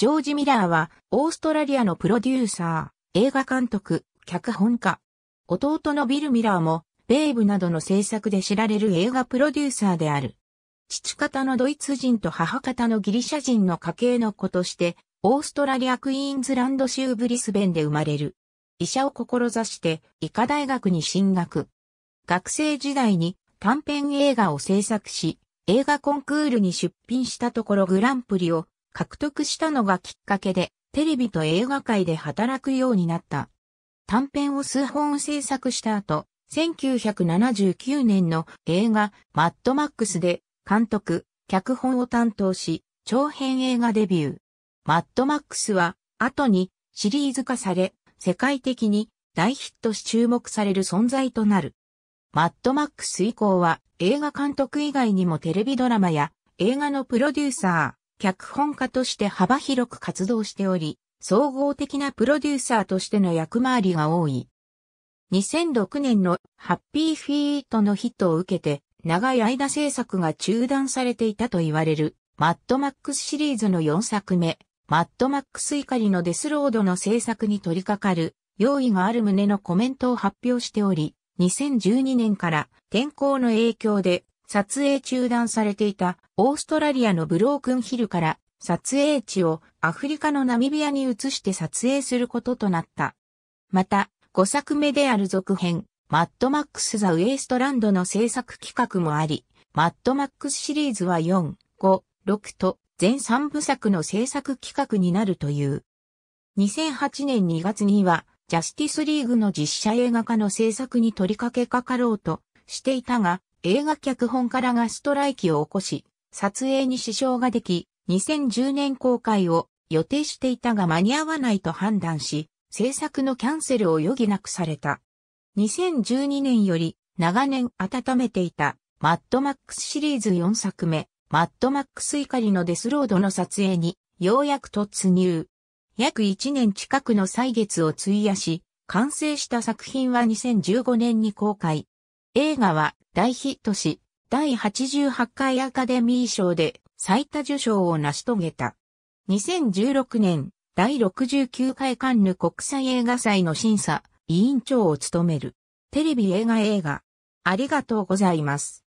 ジョージ・ミラーは、オーストラリアのプロデューサー、映画監督、脚本家。弟のビル・ミラーも、ベイブなどの制作で知られる映画プロデューサーである。父方のドイツ人と母方のギリシャ人の家系の子として、オーストラリアクイーンズランド州ブリスベンで生まれる。医者を志して、医科大学に進学。学生時代に短編映画を制作し、映画コンクールに出品したところグランプリを獲得したのがきっかけで、テレビと映画界で働くようになった。短編を数本制作した後、1979年の映画マッドマックスで監督、脚本を担当し、長編映画デビュー。マッドマックスは後にシリーズ化され、世界的に大ヒットし注目される存在となる。マッドマックス以降は映画監督以外にもテレビドラマや映画のプロデューサー、脚本家として幅広く活動しており、総合的なプロデューサーとしての役回りが多い。2006年のハッピーフィートのヒットを受けて、長い間制作が中断されていたと言われる、マッドマックスシリーズの4作目、マッドマックス怒りのデスロードの制作に取り掛かる、用意がある旨のコメントを発表しており、2012年から天候の影響で撮影中断されていたオーストラリアのブロークンヒルから撮影地をアフリカのナミビアに移して撮影することとなった。また、5作目である続編、マッドマックス・ザ・ウエストランドの制作企画もあり、マッドマックスシリーズは4、5、6と全3部作の制作企画になるという。2008年2月には、ジャスティスリーグの実写映画化の制作に取り掛けかかろうとしていたが、映画脚本からがストライキを起こし、撮影に支障ができ、2010年公開を予定していたが間に合わないと判断し、制作のキャンセルを余儀なくされた。2012年より長年温めていたマッドマックスシリーズ4作目、マッドマックス怒りのデスロードの撮影にようやく突入。約1年近くの歳月を費やし、完成した作品は2015年に公開。映画は大ヒットし、第88回アカデミー賞で最多受賞を成し遂げた。2016年、第69回カンヌ国際映画祭の審査、委員長を務める。テレビ映画映画。ありがとうございます。